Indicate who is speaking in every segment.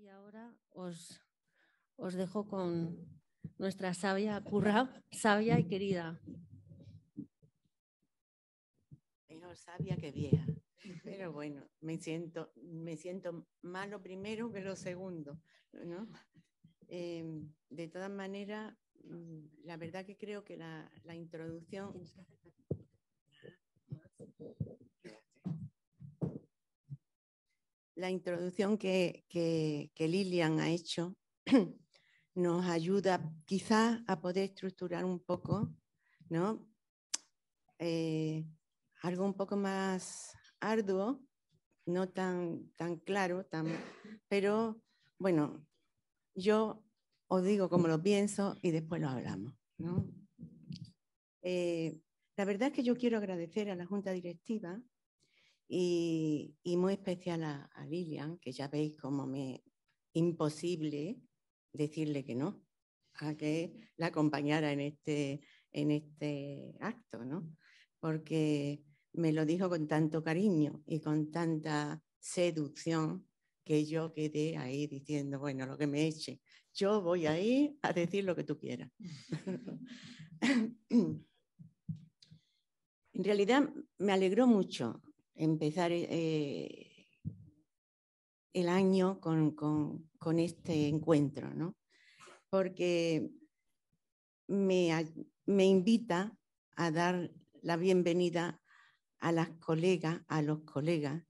Speaker 1: Y ahora os, dejo con nuestra sabia, curra, sabia y querida.
Speaker 2: Mejor sabia que vieja. Pero bueno, me siento, me siento más primero que lo segundo, eh, de todas maneras, mm, la verdad que creo que la introducción la introducción que, Lilian ha hecho nos ayuda quizás a poder estructurar un poco, ¿no? Eh, algo un poco más arduo, no tan, tan claro, tan, pero bueno, yo os digo como lo pienso y después lo hablamos. Eh, la verdad es que yo quiero agradecer a la Junta Directiva y, muy especial a, Lilian, que ya veis cómo me imposible decirle que no, a que la acompañara en este, en este acto, ¿no? Porque me lo dijo con tanto cariño y con tanta seducción que yo quedé ahí diciendo, bueno, lo que me eche, yo voy ahí a decir lo que tú quieras. en realidad me alegró mucho empezar eh, el año con, este encuentro, ¿no? Porque me, invita a dar la bienvenida a las colegas, a los colegas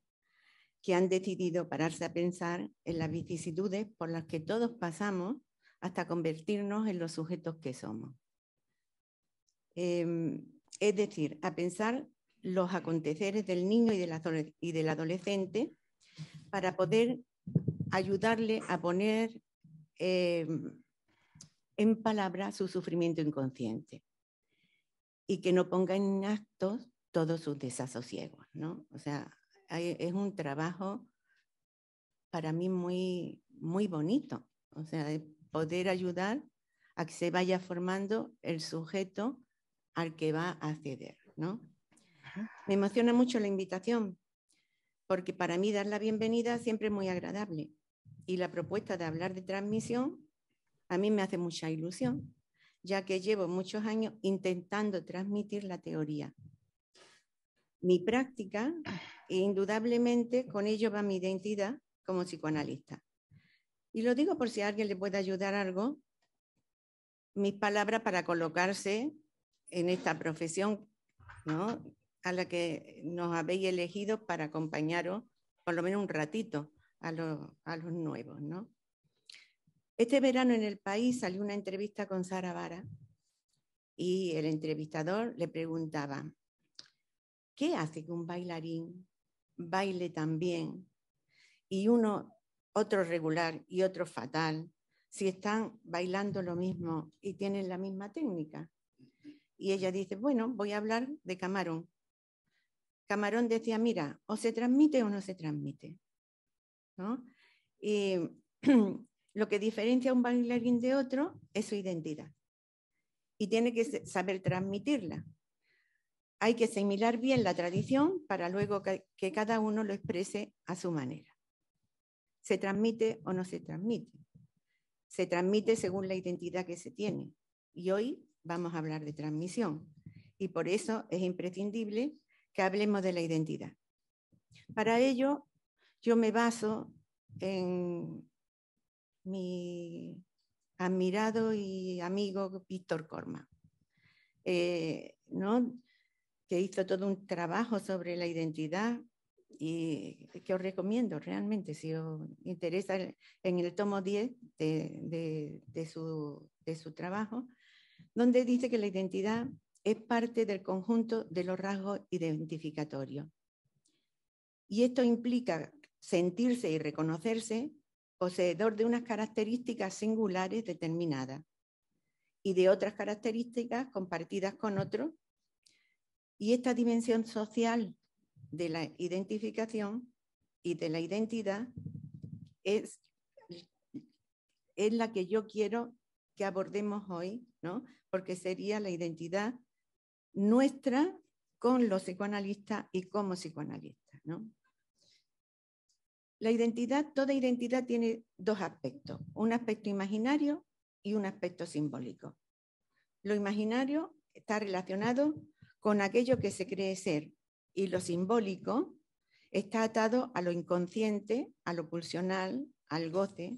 Speaker 2: que han decidido pararse a pensar en las vicisitudes por las que todos pasamos hasta convertirnos en los sujetos que somos. Em, es decir, a pensar los aconteceres del niño y del, adolescente para poder ayudarle a poner em, en palabra su sufrimiento inconsciente y que no ponga en actos todos sus desasosiegos, ¿no? O sea, es un trabajo para mí muy, muy bonito, o sea, de poder ayudar a que se vaya formando el sujeto al que va a acceder, me emociona mucho la invitación, porque para mí dar la bienvenida siempre es muy agradable. Y la propuesta de hablar de transmisión a mí me hace mucha ilusión, ya que llevo muchos años intentando transmitir la teoría. Mi práctica, e indudablemente, con ello va mi identidad como psicoanalista. Y lo digo por si alguien le puede ayudar algo, mis palabras para colocarse en esta profesión, ¿no? a la que nos habéis elegido para acompañaros por lo menos un ratito a, los nuevos. Este verano en el país salió una entrevista con Sara Vara y el entrevistador le preguntaba, ¿qué hace que un bailarín baile tan bien y uno, otro regular y otro fatal, si están bailando lo mismo y tienen la misma técnica? Y ella dice, bueno, voy a hablar de Camarón. Camarón decía, mira, o se transmite o no se transmite. ¿no? Y lo que diferencia a un bailarín de otro es su identidad. Y tiene que saber transmitirla. Hay que asimilar bien la tradición para luego que cada uno lo exprese a su manera. ¿Se transmite o no se transmite? Se transmite según la identidad que se tiene. Y hoy vamos a hablar de transmisión. Y por eso es imprescindible que hablemos de la identidad. Para ello, yo me baso en mi admirado y amigo Víctor Corma, eh, ¿no? que hizo todo un trabajo sobre la identidad y que os recomiendo realmente, si os interesa, en el tomo 10 de, de, su, de su trabajo, donde dice que la identidad es parte del conjunto de los rasgos identificatorios. Y esto implica sentirse y reconocerse poseedor de unas características singulares determinadas y de otras características compartidas con otros. Y esta dimensión social de la identificación y de la identidad es, es la que yo quiero que abordemos hoy, ¿no? porque sería la identidad nuestra con los psicoanalistas y como psicoanalistas. ¿no? La identidad, toda identidad tiene dos aspectos, un aspecto imaginario y un aspecto simbólico. Lo imaginario está relacionado con aquello que se cree ser y lo simbólico está atado a lo inconsciente, a lo pulsional, al goce.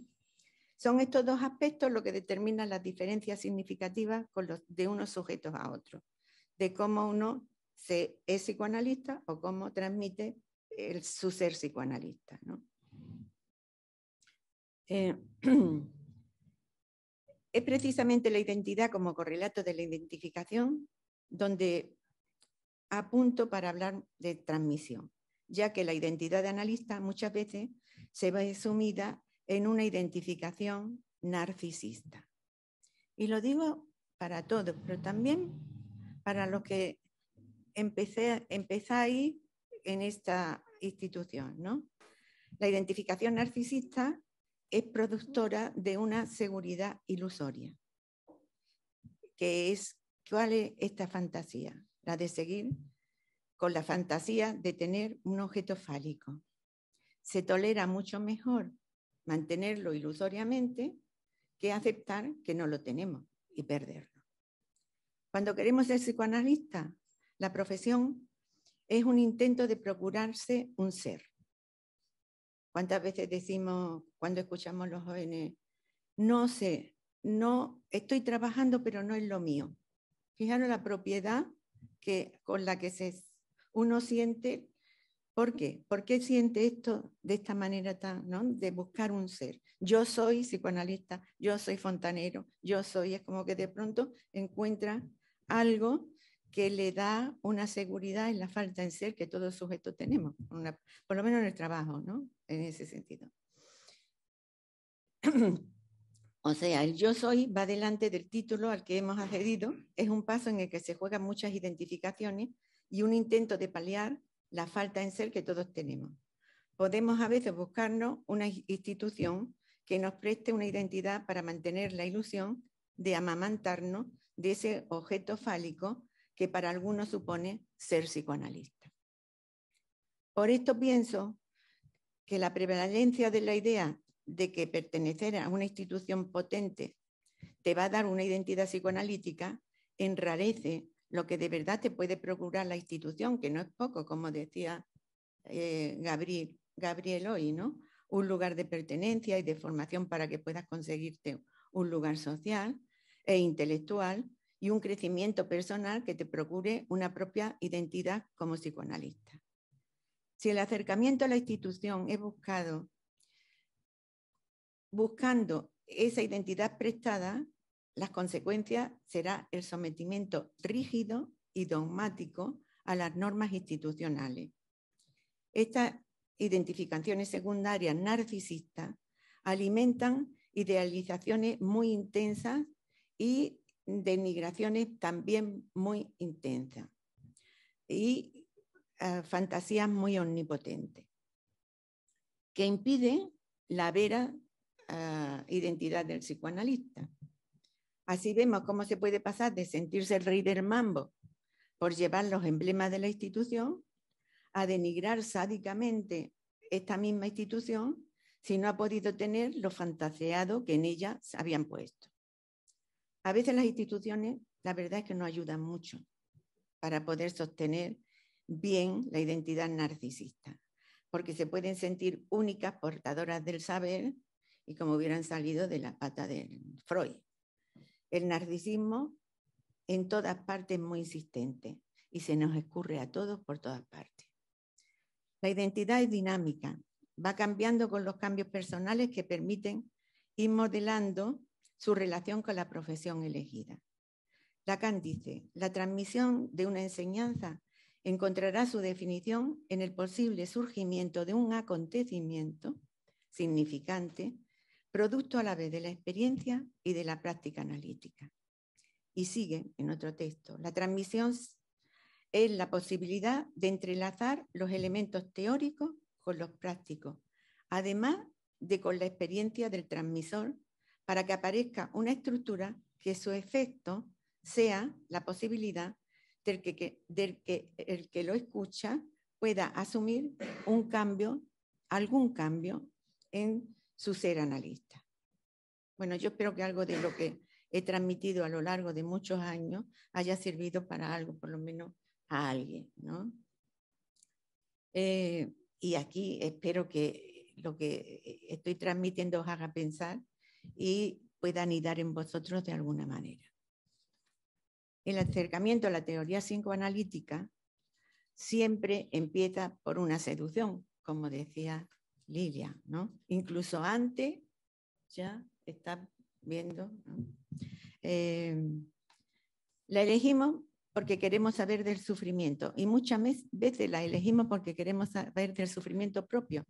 Speaker 2: Son estos dos aspectos lo que determinan las diferencias significativas de unos sujetos a otros de cómo uno se, es psicoanalista o cómo transmite su ser psicoanalista. ¿no? Eh, es precisamente la identidad como correlato de la identificación donde apunto para hablar de transmisión, ya que la identidad de analista muchas veces se ve sumida en una identificación narcisista. Y lo digo para todos, pero también para los que empecé, empezáis en esta institución. ¿no? La identificación narcisista es productora de una seguridad ilusoria, que es cuál es esta fantasía, la de seguir con la fantasía de tener un objeto fálico. Se tolera mucho mejor mantenerlo ilusoriamente que aceptar que no lo tenemos y perderlo. Cuando queremos ser psicoanalista, la profesión es un intento de procurarse un ser. ¿Cuántas veces decimos cuando escuchamos los jóvenes, no sé, no estoy trabajando, pero no es lo mío? Fijaros la propiedad que, con la que se, uno siente. ¿Por qué? ¿Por qué siente esto de esta manera tan, ¿no? de buscar un ser? Yo soy psicoanalista, yo soy fontanero, yo soy, es como que de pronto encuentra algo que le da una seguridad en la falta en ser que todos sujetos tenemos, por lo menos en el trabajo, ¿no? En ese sentido. O sea, el yo soy va delante del título al que hemos accedido, es un paso en el que se juegan muchas identificaciones y un intento de paliar la falta en ser que todos tenemos. Podemos a veces buscarnos una institución que nos preste una identidad para mantener la ilusión de amamantarnos de ese objeto fálico que para algunos supone ser psicoanalista. Por esto pienso que la prevalencia de la idea de que pertenecer a una institución potente te va a dar una identidad psicoanalítica enrarece lo que de verdad te puede procurar la institución, que no es poco, como decía eh, Gabriel, hoy, ¿no? Un lugar de pertenencia y de formación para que puedas conseguirte un lugar social, e intelectual y un crecimiento personal que te procure una propia identidad como psicoanalista. Si el acercamiento a la institución es buscado buscando esa identidad prestada, las consecuencias será el sometimiento rígido y dogmático a las normas institucionales. Estas identificaciones secundarias narcisistas alimentan idealizaciones muy intensas y denigraciones también muy intensas y ah, fantasías muy omnipotentes, que impiden la vera ah, identidad del psicoanalista. Así vemos cómo se puede pasar de sentirse el rey del mambo por llevar los emblemas de la institución a denigrar sádicamente esta misma institución si no ha podido tener lo fantaseado que en ella se habían puesto. A veces las instituciones, la verdad es que no ayudan mucho para poder sostener bien la identidad narcisista, porque se pueden sentir únicas portadoras del saber y como hubieran salido de la pata de Freud. El narcisismo en todas partes es muy insistente y se nos escurre a todos por todas partes. La identidad es dinámica, va cambiando con los cambios personales que permiten ir modelando su relación con la profesión elegida. Lacan dice, la transmisión de una enseñanza encontrará su definición en el posible surgimiento de un acontecimiento significante, producto a la vez de la experiencia y de la práctica analítica. Y sigue en otro texto, la transmisión es la posibilidad de entrelazar los elementos teóricos con los prácticos, además de con la experiencia del transmisor para que aparezca una estructura que su efecto sea la posibilidad de que, que el que lo escucha pueda asumir un cambio, algún cambio en su ser analista. Bueno, yo espero que algo de lo que he transmitido a lo largo de muchos años haya servido para algo, por lo menos a alguien, ¿no? Eh, y aquí espero que lo que estoy transmitiendo os haga pensar y pueda anidar en vosotros de alguna manera. El acercamiento a la teoría psicoanalítica siempre empieza por una seducción, como decía Lilia, ¿no? Incluso antes ya está viendo. Eh, la elegimos porque queremos saber del sufrimiento y muchas veces la elegimos porque queremos saber del sufrimiento propio.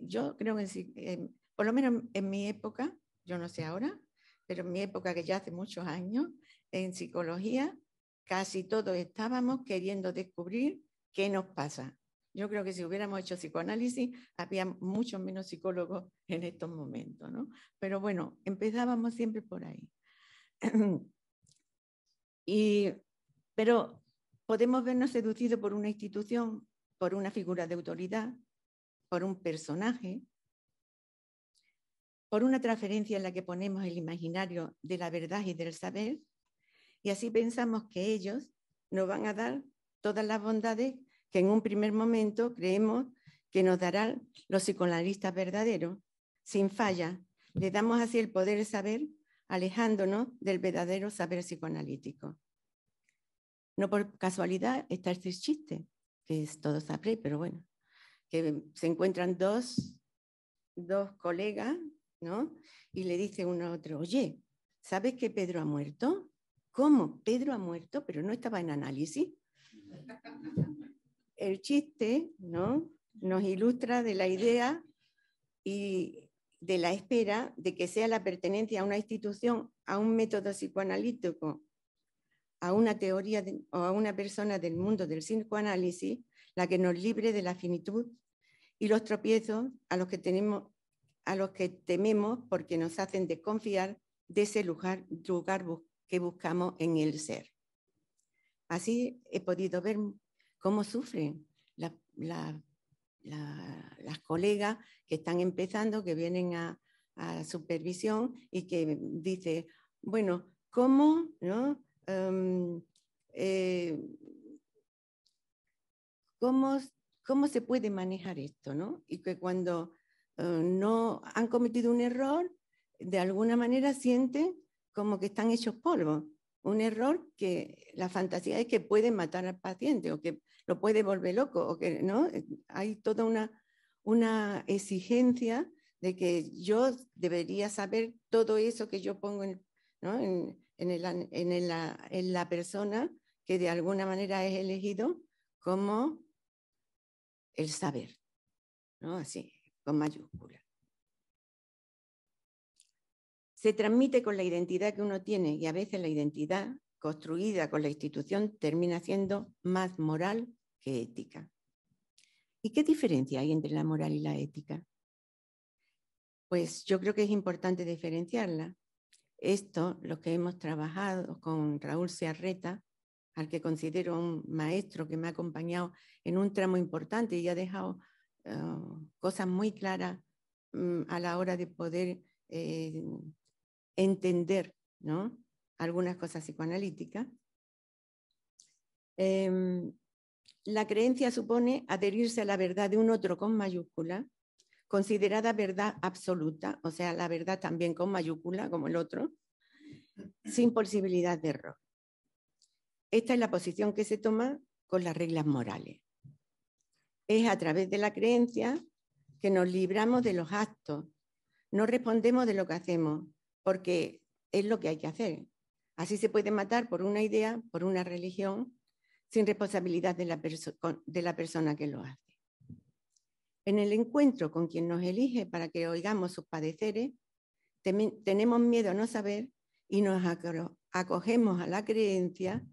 Speaker 2: yo creo que en, em, por lo menos en mi época, yo no sé ahora, pero en mi época que ya hace muchos años, en psicología, casi todos estábamos queriendo descubrir qué nos pasa. Yo creo que si hubiéramos hecho psicoanálisis, había muchos menos psicólogos en estos momentos, ¿no? Pero bueno, empezábamos siempre por ahí. y, pero podemos vernos seducidos por una institución, por una figura de autoridad, por un personaje, por una transferencia en la que ponemos el imaginario de la verdad y del saber, y así pensamos que ellos nos van a dar todas las bondades que en un primer momento creemos que nos darán los psicoanalistas verdaderos, sin falla. Le damos así el poder saber, alejándonos del verdadero saber psicoanalítico. No por casualidad está este chiste, que es, todo sabré, pero bueno, que se encuentran dos, dos colegas y le dice uno a otro, oye, ¿sabes que Pedro ha muerto? ¿Cómo? Pedro ha muerto, pero no estaba en análisis. El chiste, ¿no? Nos ilustra de la idea y de la espera de que sea la pertenencia a una institución, a un método psicoanalítico, a una teoría o a una persona del mundo del psicoanálisis la que nos libre de la finitud y los tropiezos a los que tenemos a los que tememos porque nos hacen desconfiar de ese lugar, lugar que buscamos en el ser. Así he podido ver cómo sufren las colegas que están empezando, que vienen a, supervisión y que dice, bueno, ¿cómo? ¿no? Em, eh, ¿cómo, se puede manejar esto? ¿no? Y que cuando eh, no han cometido un error, de alguna manera sienten como que están hechos polvo. Un error que la fantasía es que puede matar al paciente o que lo puede volver loco o que no. Eh, hay toda una, exigencia de que yo debería saber todo eso que yo pongo en, la, persona que de alguna manera es elegido como el saber. ¿no? Así, con mayúscula. Se transmite con la identidad que uno tiene y a veces la identidad construida con la institución termina siendo más moral que ética. ¿Y qué diferencia hay entre la moral y la ética? Pues yo creo que es importante diferenciarla. Esto, lo que hemos trabajado con Raúl Searreta, al que considero un maestro que me ha acompañado en un tramo importante y ha dejado Um, cosas muy claras mm, a la hora de poder eh, entender ¿no? algunas cosas psicoanalíticas. Em, la creencia supone adherirse a la verdad de un otro con mayúscula, considerada verdad absoluta, o sea, la verdad también con mayúscula, como el otro, sin posibilidad de error. Esta es la posición que se toma con las reglas morales. Es a través de la creencia que nos libramos de los actos. No respondemos de lo que hacemos, porque es lo que hay que hacer. Así se puede matar por una idea, por una religión, sin responsabilidad de la, de la persona que lo hace. En el encuentro con quien nos elige para que oigamos sus padeceres, tenemos miedo a no saber y nos acogemos a la creencia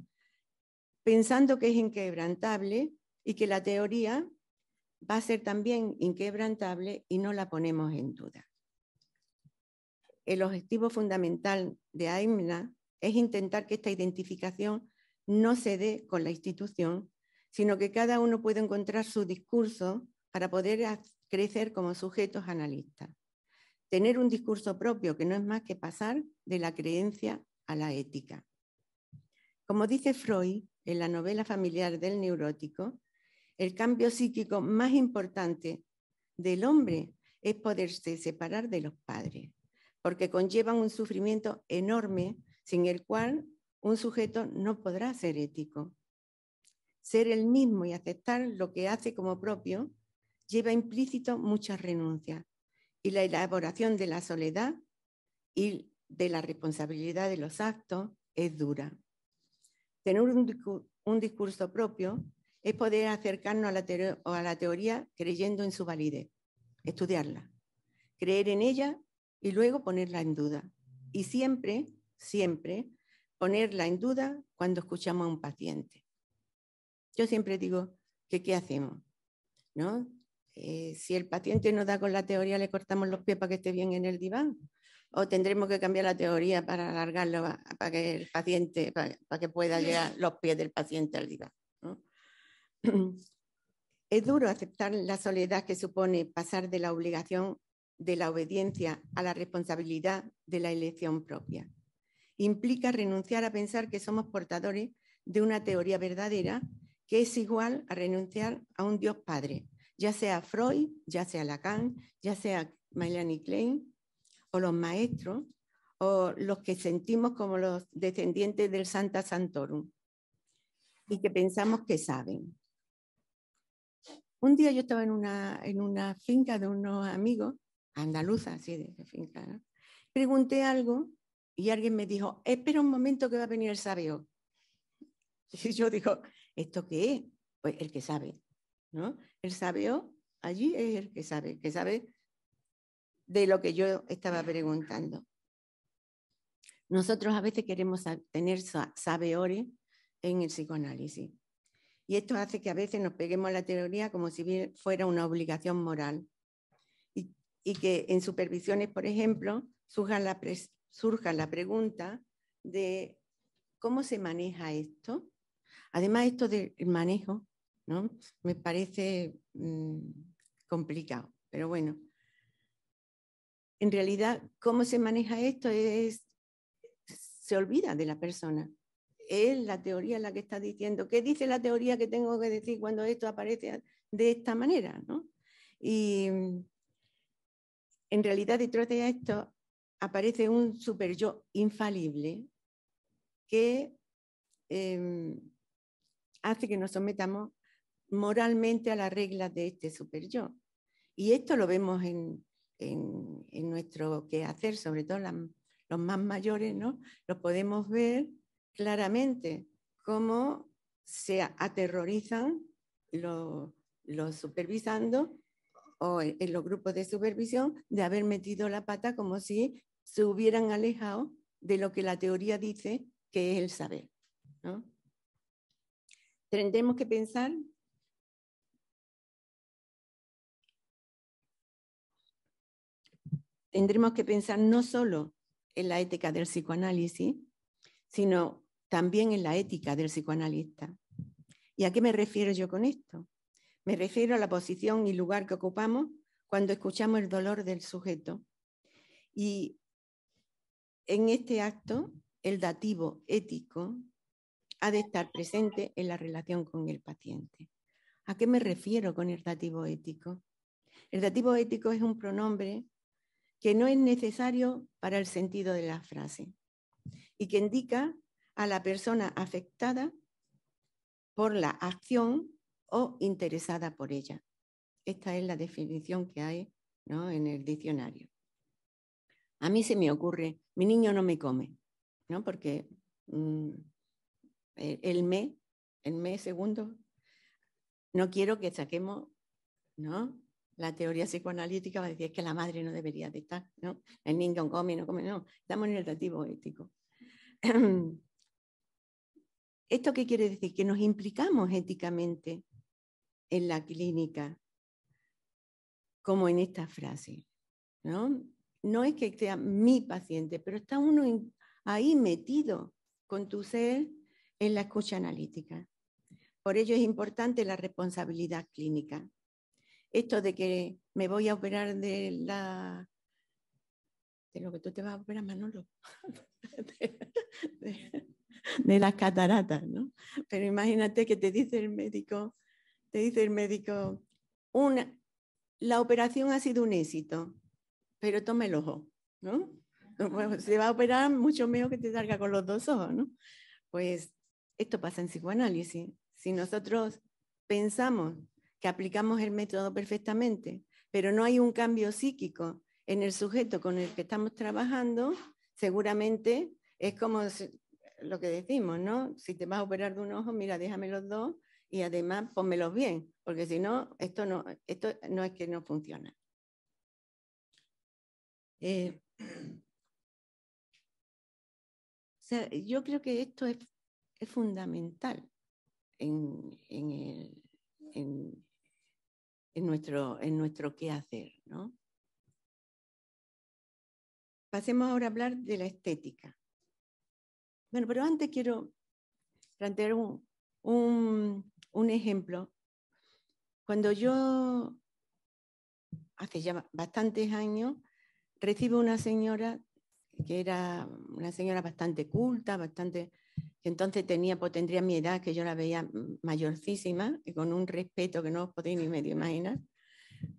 Speaker 2: pensando que es inquebrantable y que la teoría va a ser también inquebrantable y no la ponemos en duda. El objetivo fundamental de AIMNA es intentar que esta identificación no se dé con la institución, sino que cada uno pueda encontrar su discurso para poder crecer como sujetos analistas. Tener un discurso propio que no es más que pasar de la creencia a la ética. Como dice Freud en la novela familiar del neurótico, el cambio psíquico más importante del hombre es poderse separar de los padres, porque conllevan un sufrimiento enorme sin el cual un sujeto no podrá ser ético. Ser el mismo y aceptar lo que hace como propio lleva implícito muchas renuncias y la elaboración de la soledad y de la responsabilidad de los actos es dura. Tener un, discurso propio es poder acercarnos a la, teoría, creyendo en su validez, estudiarla, creer en ella y luego ponerla en duda. Y siempre, siempre ponerla en duda cuando escuchamos a un paciente. Yo siempre digo que qué hacemos, ¿no? Eh, si el paciente no da con la teoría, le cortamos los pies para que esté bien en el diván. O tendremos que cambiar la teoría para alargarlo, para que el paciente, para, para que pueda llegar los pies del paciente al diván. Es duro aceptar la soledad que supone pasar de la obligación de la obediencia a la responsabilidad de la elección propia. Implica renunciar a pensar que somos portadores de una teoría verdadera que es igual a renunciar a un Dios Padre, ya sea Freud, ya sea Lacan, ya sea Melanie Klein, o los maestros, o los que sentimos como los descendientes del Santa Santorum, y que pensamos que saben. Un día yo estaba en una, en una finca de unos amigos, andaluza, así de, finca, pregunté algo y alguien me dijo, espera un momento que va a venir el sabio. Y yo digo, ¿esto qué es? Pues el que sabe, ¿no? El sabio allí es el que sabe, que sabe de lo que yo estaba preguntando. Nosotros a veces queremos tener sabeores en el psicoanálisis y esto hace que a veces nos peguemos a la teoría como si fuera una obligación moral y, que en supervisiones, por ejemplo, surja la, pregunta de cómo se maneja esto. Además, esto del manejo, ¿no? Me parece mm, complicado, pero bueno. En realidad, cómo se maneja esto es, se olvida de la persona es la teoría la que está diciendo, ¿qué dice la teoría que tengo que decir cuando esto aparece de esta manera? ¿no? Y mm, en realidad detrás de esto aparece un super yo infalible que em, hace que nos sometamos moralmente a las reglas de este super yo. Y esto lo vemos en, en, en nuestro quehacer, sobre todo los más mayores, ¿no? Los podemos ver claramente cómo se aterrorizan los supervisando o e, en los grupos de supervisión de haber metido la pata como si se hubieran alejado de lo que la teoría dice que es el saber.
Speaker 1: Tendremos que pensar
Speaker 2: tendremos que pensar no solo en la ética del psicoanálisis, sino también en la ética del psicoanalista. ¿Y a qué me refiero yo con esto? Me refiero a la posición y lugar que ocupamos cuando escuchamos el dolor del sujeto. Y en este acto, el dativo ético ha de estar presente en la relación con el paciente. ¿A qué me refiero con el dativo ético? El dativo ético es un pronombre que no es necesario para el sentido de la frase y que indica a la persona afectada por la acción o interesada por ella. Esta es la definición que hay ¿no? en el diccionario. A mí se me ocurre, mi niño no me come, ¿no? porque mm, eh, el mes, el mes segundo, no quiero que saquemos ¿no? la teoría psicoanalítica, para decir que la madre no debería de estar, ¿no? el niño come, no come, no, estamos en el relativo ético. ¿Esto qué quiere decir? Que nos implicamos éticamente en la clínica, como en esta frase. ¿no? no es que sea mi paciente, pero está uno ahí metido con tu ser en la escucha analítica. Por ello es importante la responsabilidad clínica. Esto de que me voy a operar de la de lo que tú te vas a operar, Manolo, de, las cataratas, ¿no? Pero imagínate que te dice el médico, te dice el médico, una, la operación ha sido un éxito, pero toma el ojo, ¿no? se va a operar mucho mejor que te salga con los dos ojos, ¿no? Pues esto pasa en psicoanálisis. Si nosotros pensamos que aplicamos el método perfectamente, pero no hay un cambio psíquico, en el sujeto con el que estamos trabajando, seguramente es como lo que decimos, ¿no? Si te vas a operar de un ojo, mira, déjame los dos y además pónmelos bien, porque si no, esto no, esto no es que no funciona. Eh, o sea, yo creo que esto es, es fundamental en, en, nuestro, en nuestro ¿no? Pasemos ahora a hablar de la estética. Bueno, pero antes quiero plantear un, ejemplo. Cuando yo, hace ya bastantes años, recibo una señora que era una señora bastante culta, bastante que entonces tenía, pues, tendría mi edad, que yo la veía mayorcísima, y con un respeto que no os podéis ni medio imaginar.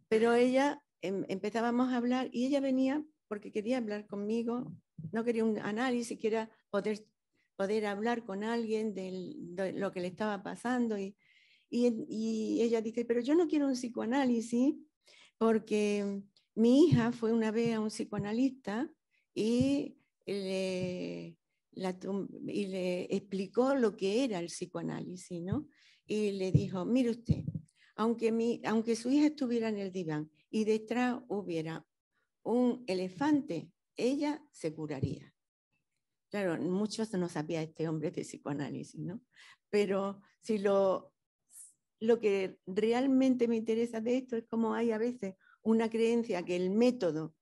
Speaker 2: Pero ella em, empezábamos a hablar y ella venía porque quería hablar conmigo, no quería un análisis, quería poder, poder hablar con alguien de lo que le estaba pasando. Y, y, ella dice, pero yo no quiero un psicoanálisis porque mi hija fue una vez a un psicoanalista y le, y le explicó lo que era el psicoanálisis, ¿no? Y le dijo, mire usted, aunque, mi, aunque su hija estuviera en el diván y detrás hubiera un elefante, ella se curaría. Claro, muchos no sabía este hombre de psicoanálisis, ¿no? Pero si lo, lo que realmente me interesa de esto es cómo hay a veces una creencia que el método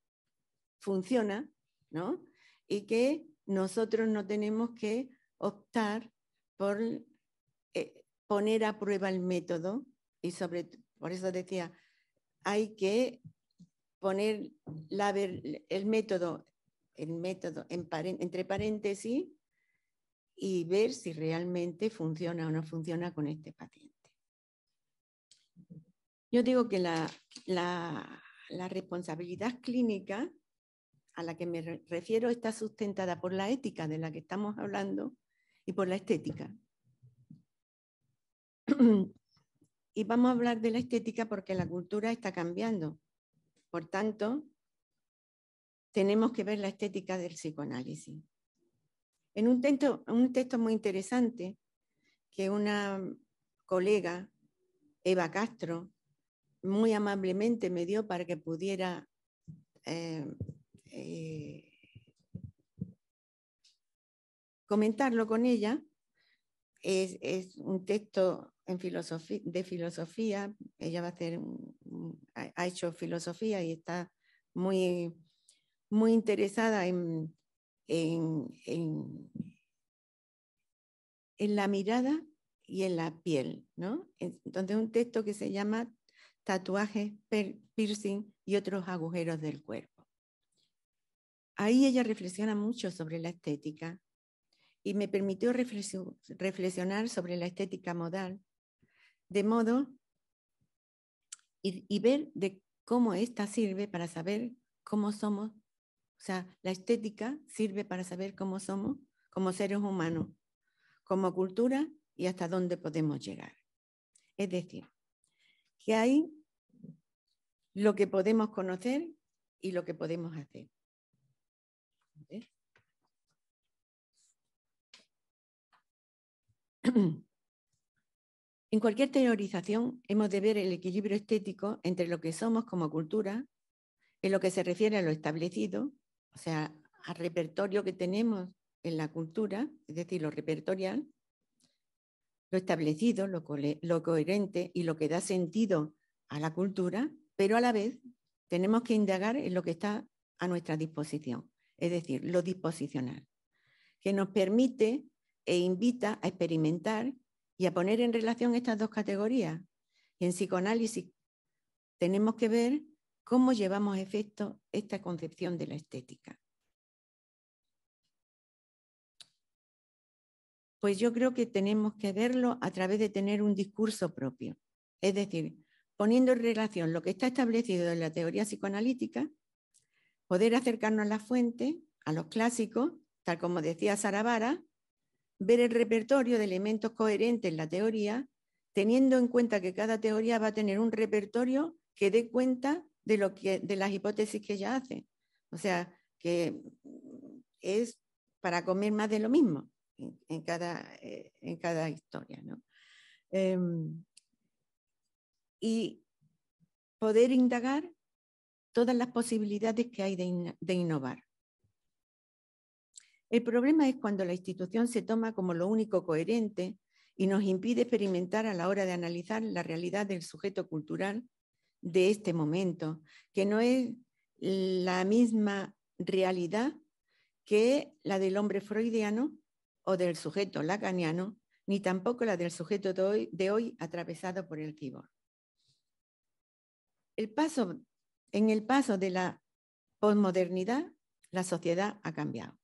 Speaker 2: funciona, ¿no? Y que nosotros no tenemos que optar por eh, poner a prueba el método y sobre por eso decía, hay que poner el método, el método entre paréntesis y ver si realmente funciona o no funciona con este paciente. Yo digo que la, la, la responsabilidad clínica a la que me refiero está sustentada por la ética de la que estamos hablando y por la estética. Y vamos a hablar de la estética porque la cultura está cambiando. Por tanto, tenemos que ver la estética del psicoanálisis. En un texto, un texto muy interesante que una colega, Eva Castro, muy amablemente me dio para que pudiera eh, eh, comentarlo con ella. es, un texto en filosofía, de filosofía. Ella va a hacer, ha hecho filosofía y está muy, muy interesada en, la mirada y en la piel, ¿no? Entonces un texto que se llama Tatuajes, piercing y otros agujeros del cuerpo. Ahí ella reflexiona mucho sobre la estética y me permitió reflexionar sobre la estética modal de modo y, ver de cómo esta sirve para saber cómo somos. O sea, la estética sirve para saber cómo somos como seres humanos, como cultura y hasta dónde podemos llegar. Es decir, que hay lo que podemos conocer y lo que podemos hacer. En cualquier teorización hemos de ver el equilibrio estético entre lo que somos como cultura, en lo que se refiere a lo establecido, o sea, al repertorio que tenemos en la cultura, es decir, lo repertorial, lo establecido, lo, lo coherente y lo que da sentido a la cultura, pero a la vez tenemos que indagar en lo que está a nuestra disposición, es decir, lo disposicional, que nos permite e invita a experimentar y a poner en relación estas dos categorías. en psicoanálisis tenemos que ver cómo llevamos a efecto esta concepción de la estética. Pues yo creo que tenemos que verlo a través de tener un discurso propio, es decir, poniendo en relación lo que está establecido en la teoría psicoanalítica, poder acercarnos a la fuente, a los clásicos, tal como decía Sara ver el repertorio de elementos coherentes en la teoría, teniendo en cuenta que cada teoría va a tener un repertorio que dé cuenta de, lo que, de las hipótesis que ella hace. O sea, que es para comer más de lo mismo en, eh, cada, historia. Em, y poder indagar todas las posibilidades que hay de innovar. El problema es cuando la institución se toma como lo único coherente y nos impide experimentar a la hora de analizar la realidad del sujeto cultural de este momento, que no es la misma realidad que la del hombre freudiano o del sujeto lacaniano, ni tampoco la del sujeto de hoy, atravesado por el cibor. El paso, en el paso de la posmodernidad, la sociedad ha cambiado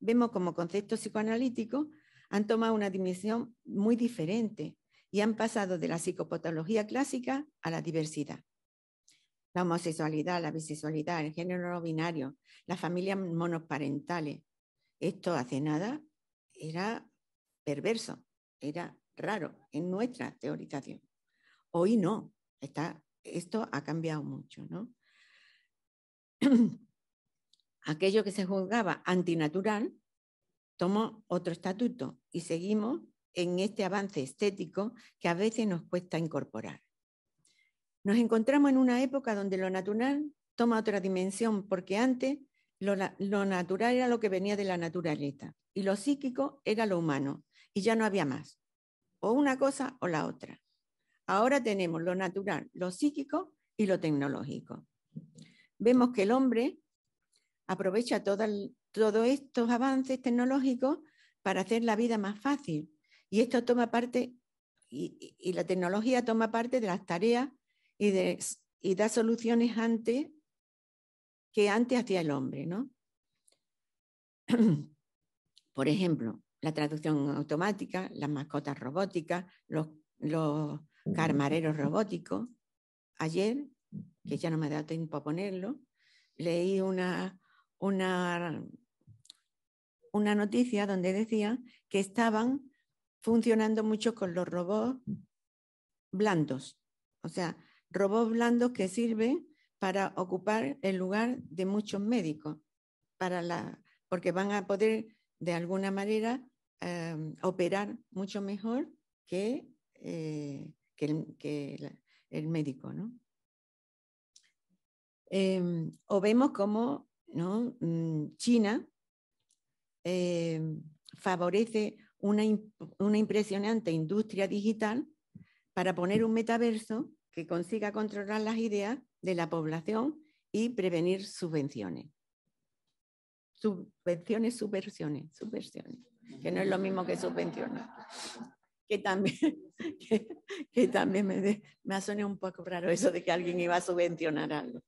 Speaker 2: vemos como conceptos psicoanalíticos, han tomado una dimensión muy diferente y han pasado de la psicopatología clásica a la diversidad. La homosexualidad, la bisexualidad, el género no binario, las familias monoparentales. Esto hace nada era perverso, era raro en nuestra teorización. Hoy no, está, esto ha cambiado mucho, ¿no? aquello que se juzgaba antinatural tomó otro estatuto y seguimos en este avance estético que a veces nos cuesta incorporar. Nos encontramos en una época donde lo natural toma otra dimensión, porque antes lo, natural era lo que venía de la naturaleza y lo psíquico era lo humano y ya no había más, o una cosa o la otra. Ahora tenemos lo natural, lo psíquico y lo tecnológico. Vemos que el hombre aprovecha todo todos estos avances tecnológicos para hacer la vida más fácil. Y esto toma parte, y, la tecnología toma parte de las tareas y, y da soluciones antes que antes hacía el hombre, ¿no?
Speaker 1: Por ejemplo,
Speaker 2: la traducción automática, las mascotas robóticas, los, los carmareros robóticos. Ayer, que ya no me dado tiempo a ponerlo, leí una, una, noticia donde decía que estaban funcionando mucho con los robots blandos, o sea, robots blandos que sirven para ocupar el lugar de muchos médicos, para porque van a poder de alguna manera em, operar mucho mejor que, eh, que, el, médico. Em, o vemos cómo Mm, China em, favorece una, impresionante industria digital para poner un metaverso que consiga controlar las ideas de la población y prevenir subvenciones. Subvenciones, subversiones, subversiones, que no es lo mismo que subvencionar. Que también, que, también me, me ha sonado un poco raro eso de que alguien iba a subvencionar algo.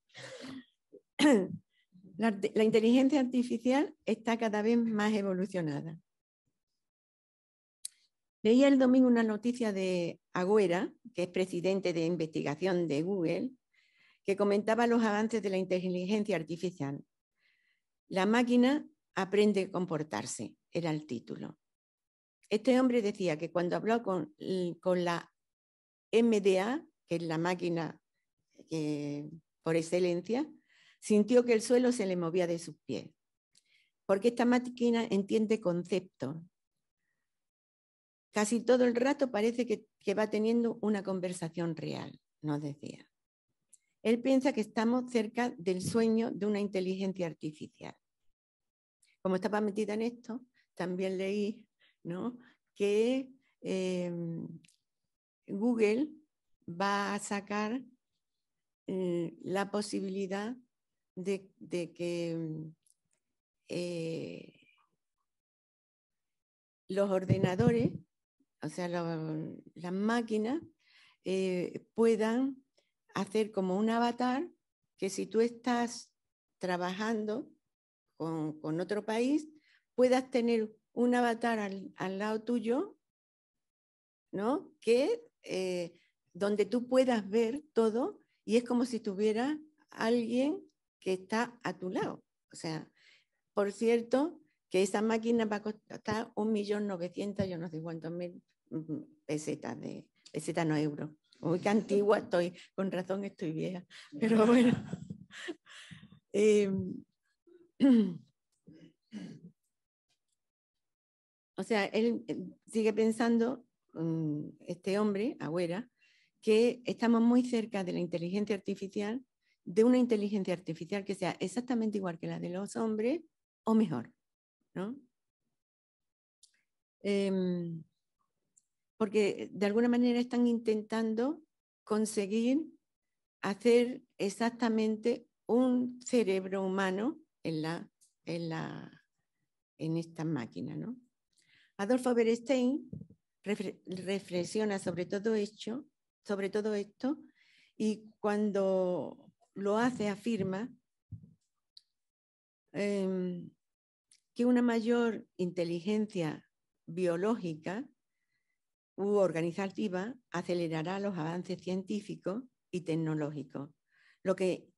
Speaker 2: La, inteligencia artificial está cada vez más evolucionada. Leí el domingo una noticia de Agüera, que es presidente de investigación de Google, que comentaba los avances de la inteligencia artificial. La máquina aprende a comportarse, era el título. Este hombre decía que cuando habló con, la MDA, que es la máquina eh, por excelencia, sintió que el suelo se le movía de sus pies. Porque esta máquina entiende conceptos. Casi todo el rato parece que, va teniendo una conversación real, nos decía. Él piensa que estamos cerca del sueño de una inteligencia artificial. Como estaba metida en esto, también leí ¿no? que eh, Google va a sacar eh, la posibilidad de, que mm, eh, los ordenadores, o sea, las máquinas, eh, puedan hacer como un avatar que si tú estás trabajando con, otro país, puedas tener un avatar al, lado tuyo, ¿no? Que eh, donde tú puedas ver todo y es como si tuviera alguien que está a tu lado. O sea, por cierto, que esa máquina va a costar novecientos, yo no sé cuántos mil pesetas, de, pesetas no euros. Muy que antigua estoy, con razón estoy vieja, pero bueno. Em, o sea, él sigue pensando, mm, este hombre, Agüera, que estamos muy cerca de la inteligencia artificial de una inteligencia artificial que sea exactamente igual que la de los hombres o mejor, em, porque de alguna manera están intentando conseguir hacer exactamente un cerebro humano en, la, en, la, en esta máquina. Adolfo Berestein reflexiona sobre todo, sobre todo esto y cuando lo hace, afirma, em, que una mayor inteligencia biológica u organizativa acelerará los avances científicos y tecnológicos, lo que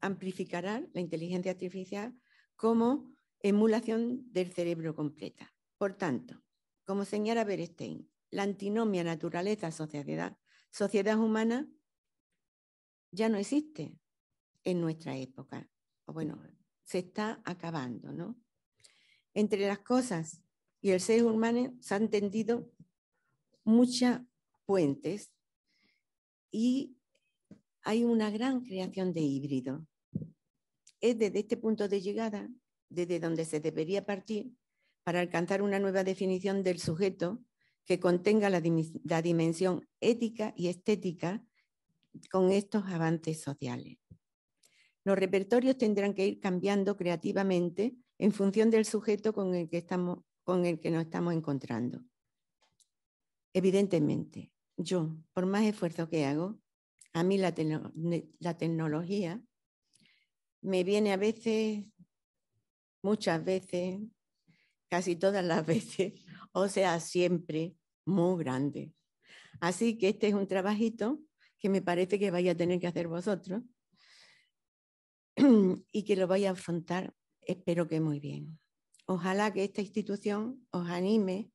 Speaker 2: amplificará la inteligencia artificial como emulación del cerebro completa. Por tanto, como señala Berestein, la antinomia naturaleza-sociedad, sociedad humana ya no existe en nuestra época. O bueno, se está acabando, ¿no? Entre las cosas y el ser humano se han tendido muchas puentes y hay una gran creación de híbrido. Es desde este punto de llegada, desde donde se debería partir para alcanzar una nueva definición del sujeto que contenga la dimensión ética y estética con estos avances sociales. Los repertorios tendrán que ir cambiando creativamente en función del sujeto con el que, estamos, con el que nos estamos encontrando. Evidentemente, yo, por más esfuerzo que hago, a mí la, la tecnología me viene a veces, muchas veces, casi todas las veces, o sea, siempre muy grande. Así que este es un trabajito que me parece que vaya a tener que hacer vosotros y que lo vaya a afrontar, espero que muy bien. Ojalá que esta institución os anime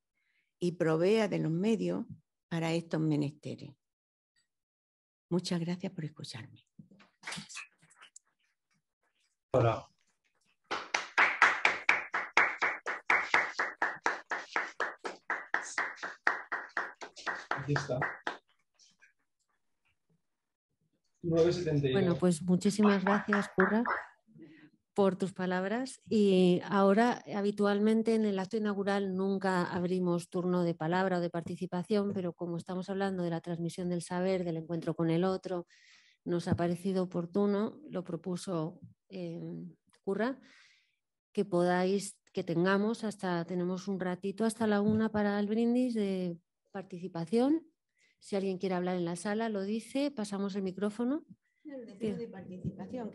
Speaker 2: y provea de los medios para estos menesteres. Muchas gracias por escucharme.
Speaker 3: Aquí está.
Speaker 1: Bueno, pues muchísimas gracias, Curra, por tus palabras. Y ahora, habitualmente en el acto inaugural nunca abrimos turno de palabra o de participación, pero como estamos hablando de la transmisión del saber, del encuentro con el otro, nos ha parecido oportuno, lo propuso eh, Curra, que podáis, que tengamos hasta, tenemos un ratito hasta la una para el brindis de participación si alguien quiere hablar en la sala, lo dice, pasamos el micrófono.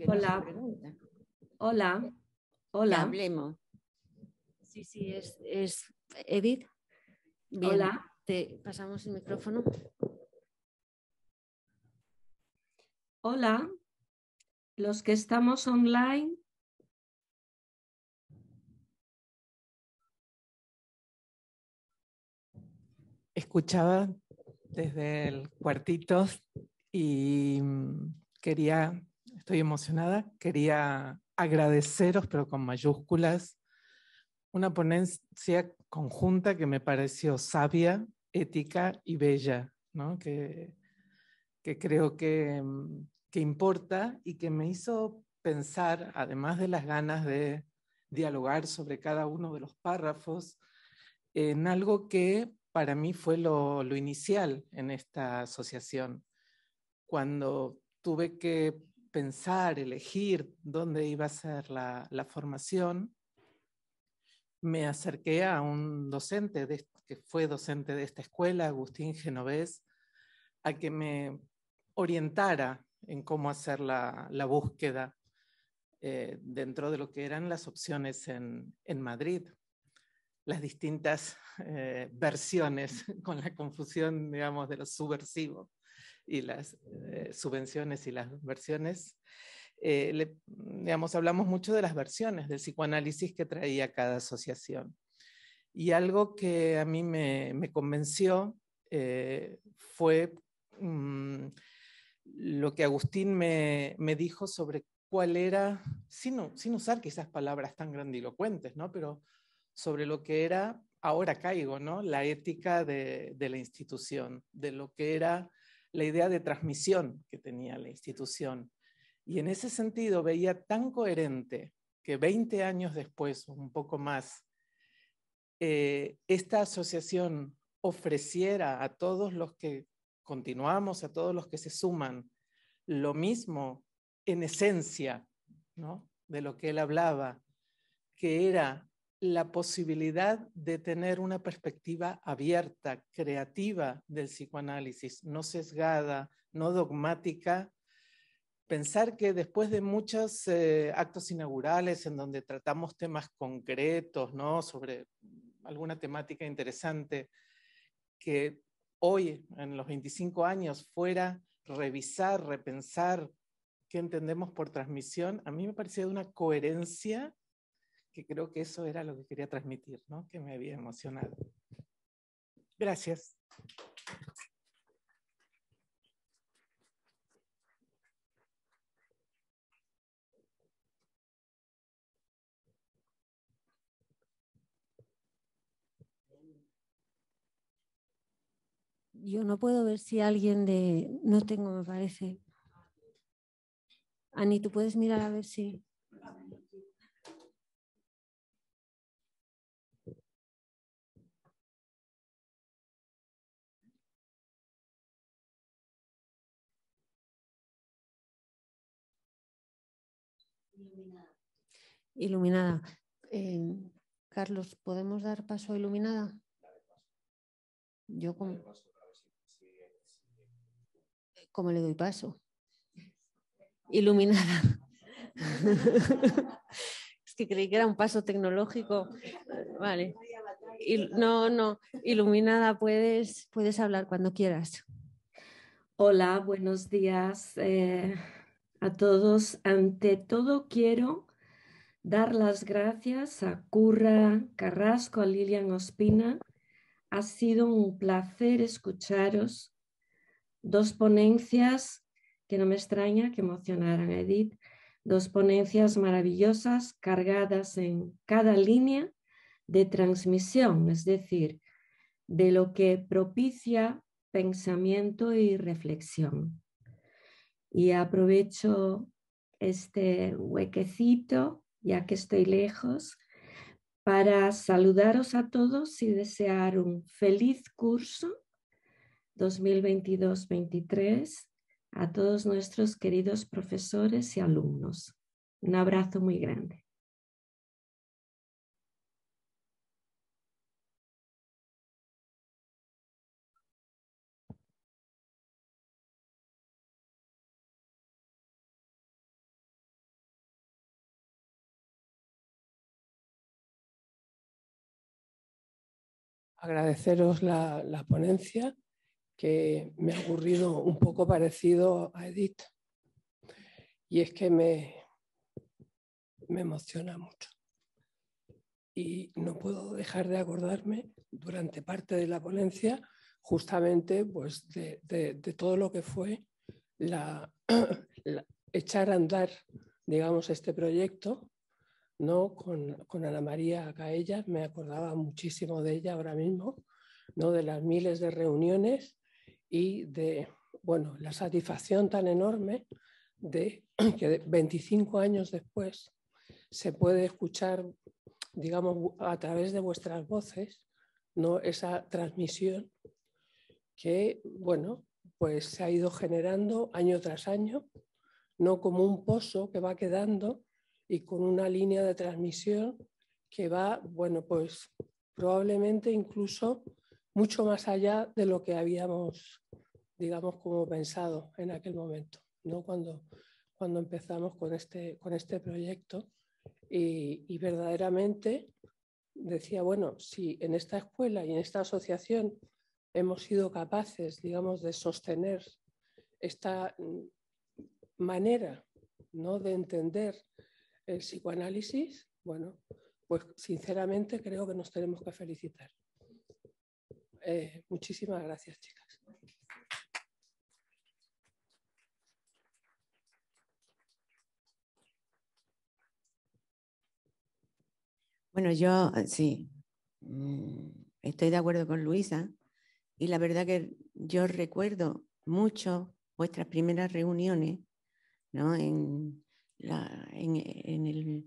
Speaker 1: Hola. Hola. Hola. hablemos. Sí, sí, es, Edith.
Speaker 4: Hola. Te pasamos
Speaker 1: el micrófono. Hola. Los que estamos online, escuchaba desde el cuartito
Speaker 5: y mm, quería, estoy emocionada, quería agradeceros, pero con mayúsculas, una ponencia conjunta que me pareció sabia, ética y bella, ¿no? que, que creo que, mm, que importa y que me hizo pensar, además de las ganas de dialogar sobre cada uno de los párrafos, en algo que para mí fue lo, inicial en esta asociación, cuando tuve que pensar, elegir dónde iba a ser la, formación, me acerqué a un docente que fue docente de esta escuela, Agustín Genovés, a que me orientara en cómo hacer la, búsqueda eh, dentro de lo que eran las opciones en Madrid las distintas eh, versiones con la confusión, digamos, de lo subversivo y las eh, subvenciones y las versiones. Eh, digamos, hablamos mucho de las versiones del psicoanálisis que traía cada asociación. Y algo que a mí me, convenció fue mm, lo que Agustín me, me dijo sobre cuál era, sin, sin usar quizás palabras tan grandilocuentes, ¿no? pero sobre lo que era, ahora caigo, ¿no? La ética de, la institución, de lo que era la idea de transmisión que tenía la institución. Y en ese sentido veía tan coherente que 20 años después, un poco más, eh, esta asociación ofreciera a todos los que continuamos, a todos los que se suman, lo mismo en esencia ¿no? de lo que él hablaba, que era la posibilidad de tener una perspectiva abierta, creativa del psicoanálisis, no sesgada, no dogmática. Pensar que después de muchos eh, actos inaugurales en donde tratamos temas concretos, ¿no? sobre alguna temática interesante, que hoy, en los 25 años, fuera revisar, repensar qué entendemos por transmisión, a mí me parecía de una coherencia que creo que eso era lo que quería transmitir, ¿no? que me había emocionado. Gracias.
Speaker 1: Yo no puedo ver si alguien de... No tengo, me parece. Ani, ¿tú puedes mirar a ver si... Iluminada. Em, Carlos, ¿podemos dar paso a Iluminada? Yo como, ¿cómo le doy paso? Iluminada. es que creí que era un paso tecnológico. Vale. no, no. Iluminada, puedes, puedes hablar cuando quieras. Hola, buenos días eh, a todos. Ante todo quiero dar las gracias a Curra Carrasco, a Lilian Ospina. Ha sido un placer escucharos. Dos ponencias, que no me extraña que emocionaran a Edith, dos ponencias maravillosas cargadas en cada línea de transmisión, es decir, de lo que propicia pensamiento y reflexión. Y aprovecho este huequecito ya que estoy lejos, para saludaros a todos y desear un feliz curso 2022-23 a todos nuestros queridos profesores y alumnos. Un abrazo muy grande. agradeceros la, ponencia, que me ha ocurrido un poco
Speaker 6: parecido a Edith. Y es que me, me emociona mucho. Y no puedo dejar de acordarme durante parte de la ponencia justamente pues, de, todo lo que fue echar a andar, digamos, este proyecto ¿no? Con, Ana María Caella me acordaba muchísimo de ella ahora mismo, ¿no? de las miles de reuniones y de bueno, la satisfacción tan enorme de que 25 años después se puede escuchar, digamos, a través de vuestras voces, ¿no? esa transmisión que, bueno, pues se ha ido generando año tras año, no como un pozo que va quedando, y con una línea de transmisión que va, bueno, pues probablemente incluso mucho más allá de lo que habíamos, digamos, como pensado en aquel momento, ¿no? Cuando, cuando empezamos con este, con este proyecto y, y verdaderamente decía, bueno, si en esta escuela y en esta asociación hemos sido capaces, digamos, de sostener esta mm, manera ¿no? de entender el psicoanálisis, bueno, pues sinceramente creo que nos tenemos que felicitar. Eh, muchísimas gracias, chicas.
Speaker 2: Bueno, yo eh, sí, mm, estoy de acuerdo con Luisa y la verdad que yo recuerdo mucho vuestras primeras reuniones, ¿no? En, en,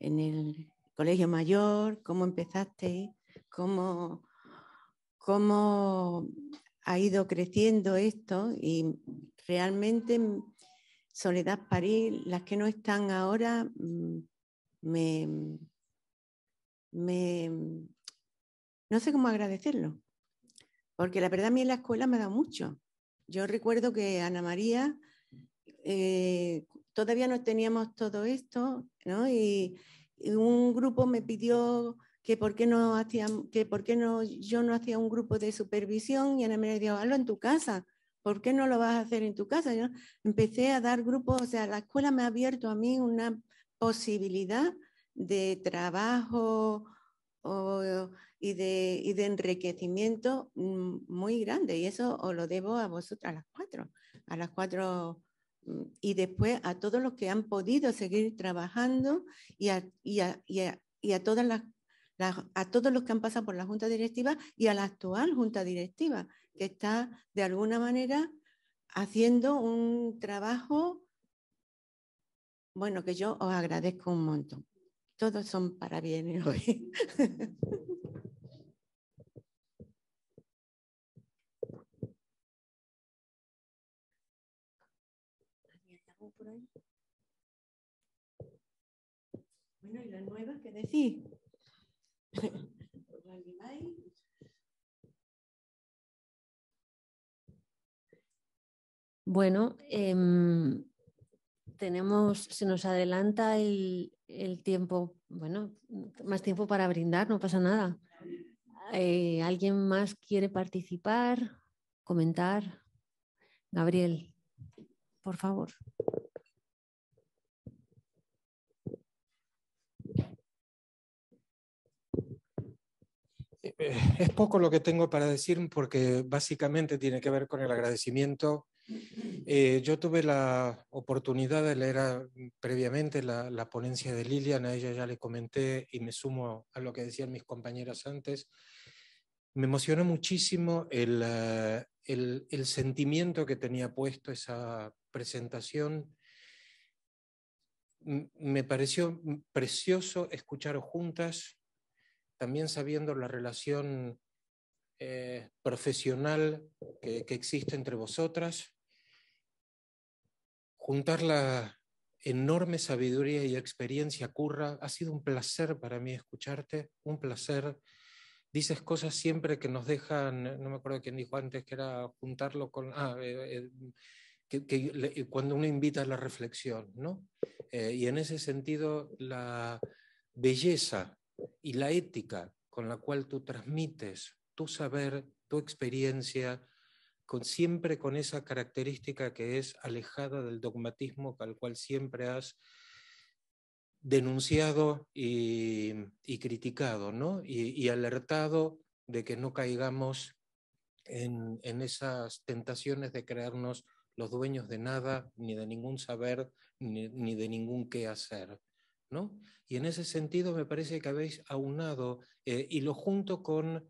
Speaker 2: el, colegio mayor, cómo empezaste, cómo, cómo ha ido creciendo esto y realmente mm, Soledad París, las que no están ahora, mm, me, mm, no sé cómo agradecerlo, porque la verdad a mí en la escuela me ha dado mucho. Yo recuerdo que Ana María, eh, todavía no teníamos todo esto, ¿no? Y, un grupo me pidió que por qué no hacían, que por qué no yo no hacía un grupo de supervisión y Ana María dijo, hazlo en tu casa. ¿Por qué no lo vas a hacer en tu casa? Yo empecé a dar grupos, o sea, la escuela me ha abierto a mí una posibilidad de trabajo y, de, enriquecimiento mm, muy grande. Y eso os lo debo a vosotros, a las cuatro, a las cuatro Mm, y después a todos los que han podido seguir trabajando y a, y todas a todos los que han pasado por la Junta Directiva y a la actual Junta Directiva, que está de alguna manera haciendo un trabajo, bueno, que yo os agradezco un montón.
Speaker 1: Todos son para bien ¿eh? hoy. Bueno, em, tenemos, se nos adelanta el, el, tiempo, bueno, más tiempo para brindar, no pasa nada. Eh, ¿Alguien más quiere participar, comentar? Gabriel, por favor. Eh, es poco lo
Speaker 3: que tengo para decir porque básicamente tiene que ver con el agradecimiento. Eh, yo tuve la oportunidad de leer mm, previamente la, ponencia de Lilian, a ella ya le comenté y me sumo a lo que decían mis compañeras antes. Me emocionó muchísimo el, eh, el sentimiento que tenía puesto esa presentación. Me pareció mm, precioso escuchar juntas también sabiendo la relación eh, profesional que, existe entre vosotras, juntar la enorme sabiduría y experiencia, Curra, ha sido un placer para mí escucharte, un placer. Dices cosas siempre que nos dejan, no me acuerdo quién dijo antes que era juntarlo con... Ah, eh, eh, que, cuando uno invita a la reflexión, ¿no? y en ese sentido, la belleza y la ética con la cual tú transmites tu saber, tu experiencia, con, siempre con esa característica que es alejada del dogmatismo al cual siempre has denunciado y, criticado, Y, alertado de que no caigamos en, esas tentaciones de crearnos los dueños de nada, ni de ningún saber, ni de ningún qué hacer. Y en ese sentido me parece que habéis aunado, eh, y lo junto con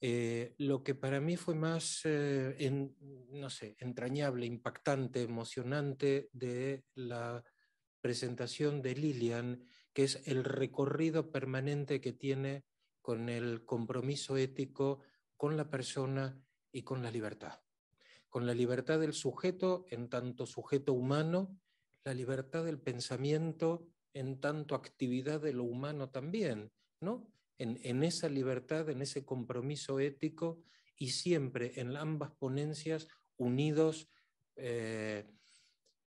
Speaker 3: eh, lo que para mí fue más, eh, no sé, entrañable, impactante, emocionante de la presentación de Lilian, que es el recorrido permanente que tiene con el compromiso ético, con la persona y con la libertad. Con la libertad del sujeto en tanto sujeto humano, la libertad del pensamiento en tanto actividad de lo humano también, ¿no? En, esa libertad, en ese compromiso ético y siempre en ambas ponencias unidos eh,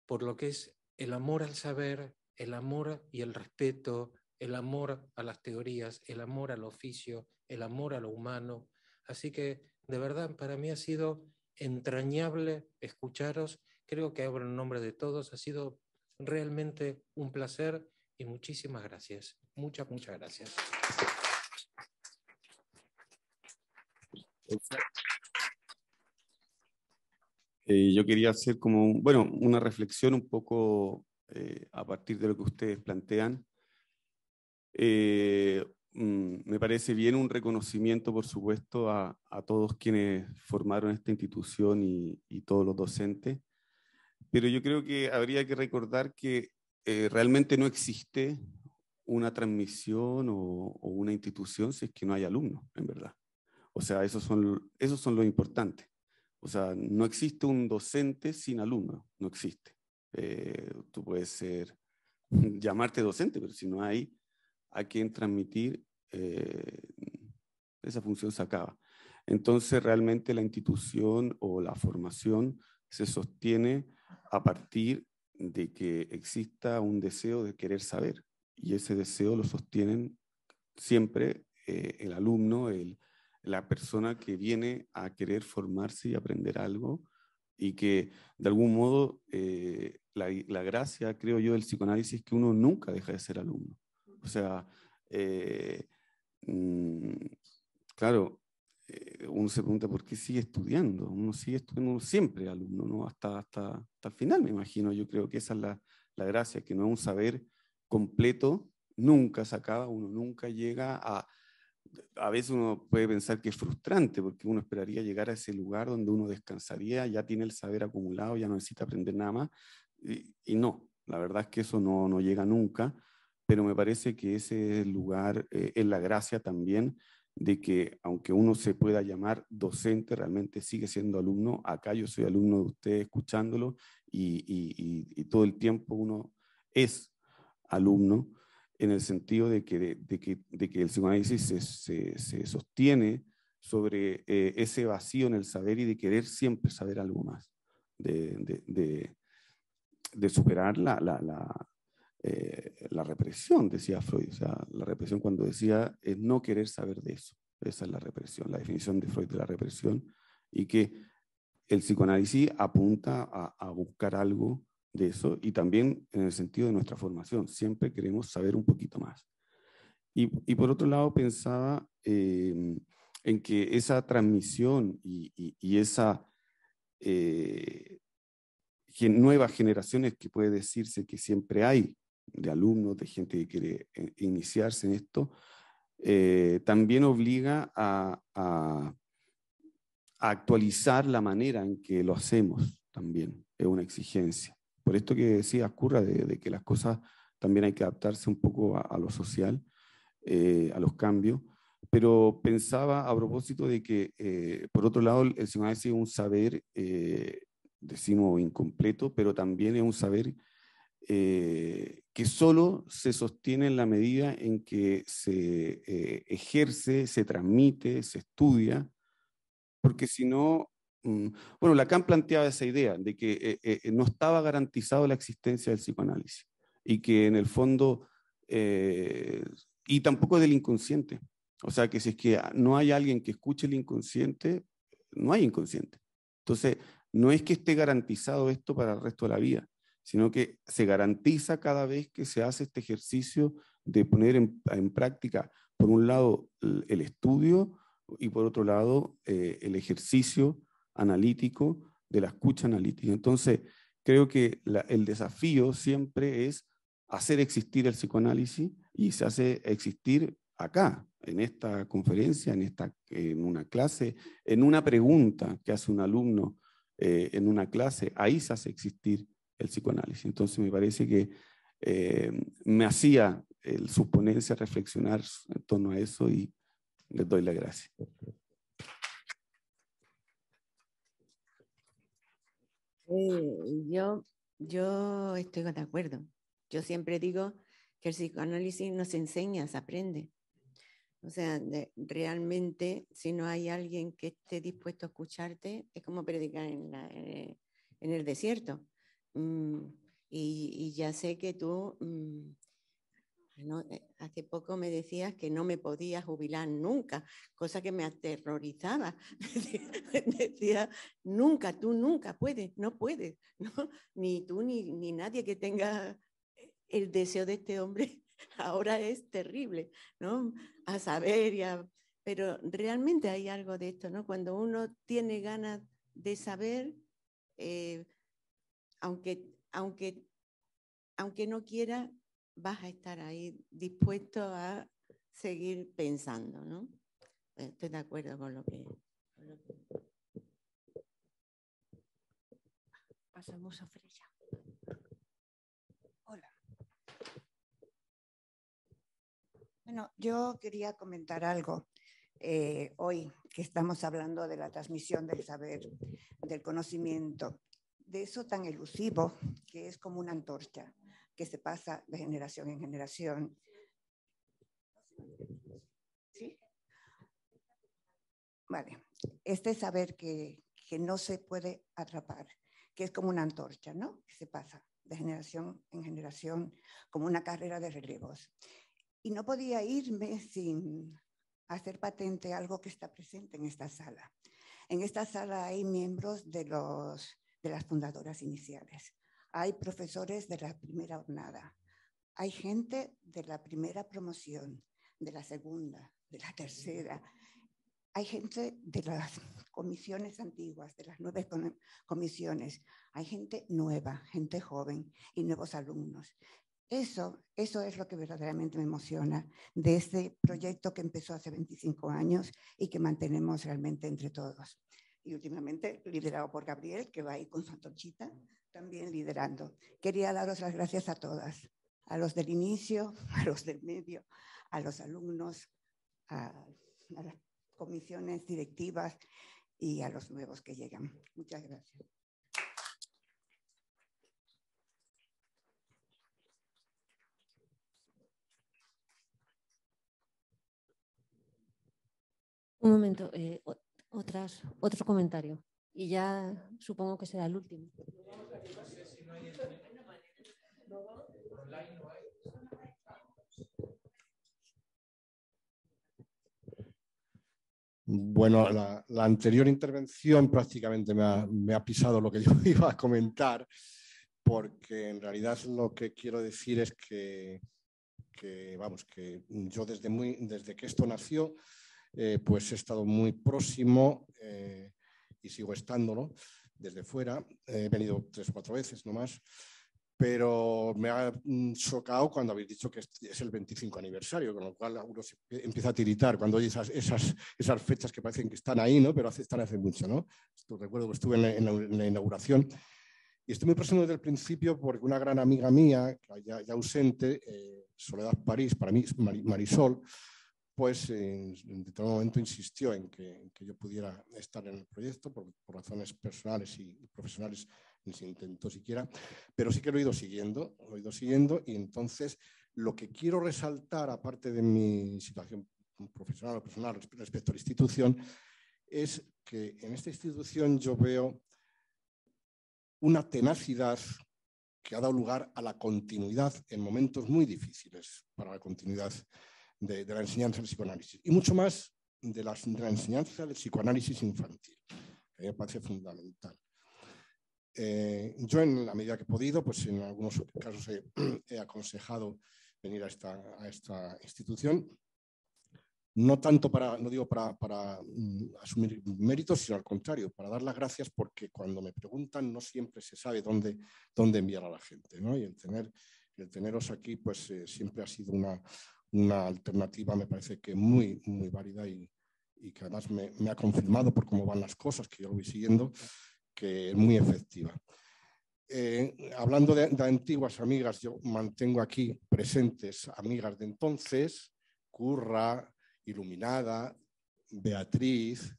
Speaker 3: por lo que es el amor al saber, el amor y el respeto, el amor a las teorías, el amor al oficio, el amor a lo humano. Así que de verdad para mí ha sido entrañable escucharos. Creo que hablo en nombre de todos. Ha sido Realmente un placer y muchísimas gracias. Muchas, muchas gracias.
Speaker 7: Eh, yo quería hacer como, bueno, una reflexión un poco eh, a partir de lo que ustedes plantean. Eh, mm, me parece bien un reconocimiento, por supuesto, a, todos quienes formaron esta institución y todos los docentes pero yo creo que habría que recordar que eh, realmente no existe una transmisión o, una institución si es que no hay alumnos, en verdad. O sea, esos son, esos son los importantes. O sea, no existe un docente sin alumno, no existe. Eh, tú puedes ser, llamarte docente, pero si no hay a quien transmitir, eh, esa función se acaba. Entonces, realmente la institución o la formación se sostiene a partir de que exista un deseo de querer saber. Y ese deseo lo sostienen siempre eh, el alumno, la persona que viene a querer formarse y aprender algo y que de algún modo eh, la, gracia, creo yo, del psicoanálisis es que uno nunca deja de ser alumno. O sea, eh, mm, claro, eh, uno se pregunta por qué sigue estudiando. Uno sigue estudiando siempre alumno, ¿no? hasta, hasta, el final, me imagino. Yo creo que esa es la, la gracia, que no es un saber completo, nunca se acaba, uno nunca llega a... A veces uno puede pensar que es frustrante porque uno esperaría llegar a ese lugar donde uno descansaría, ya tiene el saber acumulado, ya no necesita aprender nada más. Y, no, la verdad es que eso no, no llega nunca, pero me parece que ese lugar eh, es la gracia también de que aunque uno se pueda llamar docente, realmente sigue siendo alumno. Acá yo soy alumno de ustedes escuchándolo y, todo el tiempo uno es alumno en el sentido de que, el psicoanálisis se, sostiene sobre eh, ese vacío en el saber y de querer siempre saber algo más, de, superar la, eh, la represión, decía Freud. O sea, la represión cuando decía es no querer saber de eso. Esa es la represión, la definición de Freud de la represión. Y que el psicoanálisis apunta a, buscar algo de eso y también en el sentido de nuestra formación. Siempre queremos saber un poquito más. Y, por otro lado, pensaba em, en que esa transmisión y, y, esa eh, nuevas generaciones que puede decirse que siempre hay de alumnos, de gente que quiere eh, iniciarse en esto, eh, también obliga a, actualizar la manera en que lo hacemos también. Es una exigencia. Por esto que decía Curra, de, que las cosas también hay que adaptarse un poco a, lo social, eh, a los cambios. Pero pensaba a propósito de que, por otro lado, el ha es un saber, decimos, incompleto, pero también es un saber eh, que solo se sostiene en la medida en que se eh, ejerce, se transmite, se estudia, porque si no, mm, bueno, Lacan planteaba esa idea de que eh, no estaba garantizado la existencia del psicoanálisis y que en el fondo, y tampoco del inconsciente. O sea, que si es que no hay alguien que escuche el inconsciente, no hay inconsciente. Entonces, no es que esté garantizado esto para el resto de la vida sino que se garantiza cada vez que se hace este ejercicio de poner en, práctica, por un lado, el estudio y por otro lado, eh, el ejercicio analítico de la escucha analítica. Entonces, creo que el desafío siempre es hacer existir el psicoanálisis y se hace existir acá, en esta conferencia, en, esta, en una clase, en una pregunta que hace un alumno eh, en una clase, ahí se hace existir el psicoanálisis. Entonces me parece que eh, me hacía el ponencia reflexionar en torno a eso y les doy la gracia.
Speaker 1: Eh,
Speaker 2: yo, yo estoy de acuerdo. Yo siempre digo que el psicoanálisis nos enseña, se aprende. O sea, realmente si no hay alguien que esté dispuesto a escucharte, es como predicar en, en el desierto. Mm, y, ya sé que tú, mm, eh, hace poco me decías que no me podía jubilar nunca, cosa que me aterrorizaba. Decía, nunca, tú nunca puedes, no puedes, ¿no? ni tú ni, ni nadie que tenga eh, el deseo de este hombre ahora es terrible, ¿no? A saber y Pero realmente hay algo de esto, ¿no? Cuando uno tiene ganas de saber, eh, aunque, aunque, no quiera, vas a estar ahí dispuesto a seguir pensando, ¿no? Eh, estoy de acuerdo con lo que...
Speaker 1: Pasamos a Freya. Hola.
Speaker 8: Bueno, yo quería comentar algo. Eh, hoy que estamos hablando de la transmisión del saber, del conocimiento de eso tan elusivo que es como una antorcha que se pasa de generación en generación. ¿Sí? Vale, este saber que, que no se puede atrapar, que es como una antorcha, ¿no? Que se pasa de generación en generación, como una carrera de relevos. Y no podía irme sin hacer patente algo que está presente en esta sala. En esta sala hay miembros de los de las fundadoras iniciales. Hay profesores de la primera jornada, hay gente de la primera promoción, de la segunda, de la tercera. Hay gente de las comisiones antiguas, de las nuevas comisiones. Hay gente nueva, gente joven y nuevos alumnos. Eso, eso es lo que verdaderamente me emociona de este proyecto que empezó hace 25 años y que mantenemos realmente entre todos y últimamente liderado por Gabriel, que va ahí con Santochita, también liderando. Quería daros las gracias a todas, a los del inicio, a los del medio, a los alumnos, a, las comisiones directivas y a los nuevos que llegan. Muchas gracias.
Speaker 1: Un momento, eh, otras, otro comentario. Y ya supongo que será el último.
Speaker 4: Bueno, la, anterior intervención prácticamente me ha, pisado lo que yo iba a comentar, porque en realidad lo que quiero decir es que, que vamos, que yo desde, muy, desde que esto nació, eh, pues he estado muy próximo eh, y sigo estándolo desde fuera. He venido tres o cuatro veces más pero me ha mm, chocado cuando habéis dicho que es el 25 aniversario, con lo cual uno empieza a tiritar cuando hay esas, fechas que parecen que están ahí, ¿no? pero hace, están hace mucho. ¿no? recuerdo que estuve en la, inauguración. Y estoy muy próximo desde el principio porque una gran amiga mía, ya, ausente, eh, Soledad París, para mí Marisol, pues en, determinado momento insistió en que, yo pudiera estar en el proyecto por, razones personales y, profesionales ni se intentó siquiera, pero sí que lo he ido siguiendo, lo he ido siguiendo y entonces lo que quiero resaltar, aparte de mi situación profesional o personal respecto a la institución, es que en esta institución yo veo una tenacidad que ha dado lugar a la continuidad en momentos muy difíciles para la continuidad de, la enseñanza del psicoanálisis y mucho más de, la enseñanza del psicoanálisis infantil, que me parece fundamental. Eh, yo, en la medida que he podido, pues en algunos casos he, aconsejado venir a esta, institución, no tanto para, no digo para, mm, asumir méritos, sino al contrario, para dar las gracias porque cuando me preguntan no siempre se sabe dónde, dónde enviar a la gente, Y el, tener, teneros aquí, pues eh, siempre ha sido una, una alternativa, me parece que muy, muy válida y, que además me, ha confirmado por cómo van las cosas que yo lo voy siguiendo, que es muy efectiva. Eh, hablando de, antiguas amigas, yo mantengo aquí presentes amigas de entonces, Curra, Iluminada, Beatriz,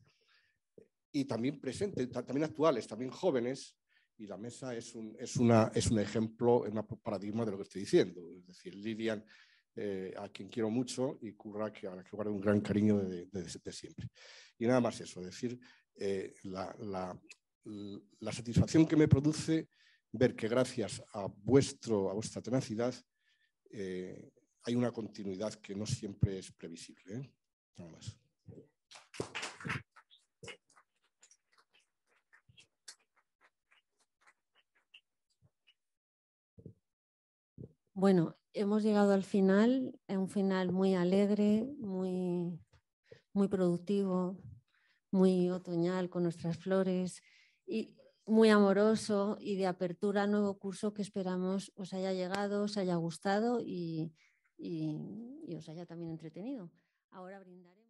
Speaker 4: y también presentes, también actuales, también jóvenes, y la mesa es un, es una, es un ejemplo, un paradigma de lo que estoy diciendo. Es decir, Lilian eh, a quien quiero mucho y Curra, que, a la que guardo un gran cariño de, siempre. Y nada más eso, es decir, eh, la, satisfacción que me produce ver que gracias a, vuestro, a vuestra tenacidad eh, hay una continuidad que no siempre es previsible. Nada más.
Speaker 1: Bueno, hemos llegado al final, a un final muy alegre, muy, muy productivo, muy otoñal con nuestras flores y muy amoroso y de apertura a nuevo curso que esperamos os haya llegado, os haya gustado y, os haya también entretenido. Ahora brindaremos.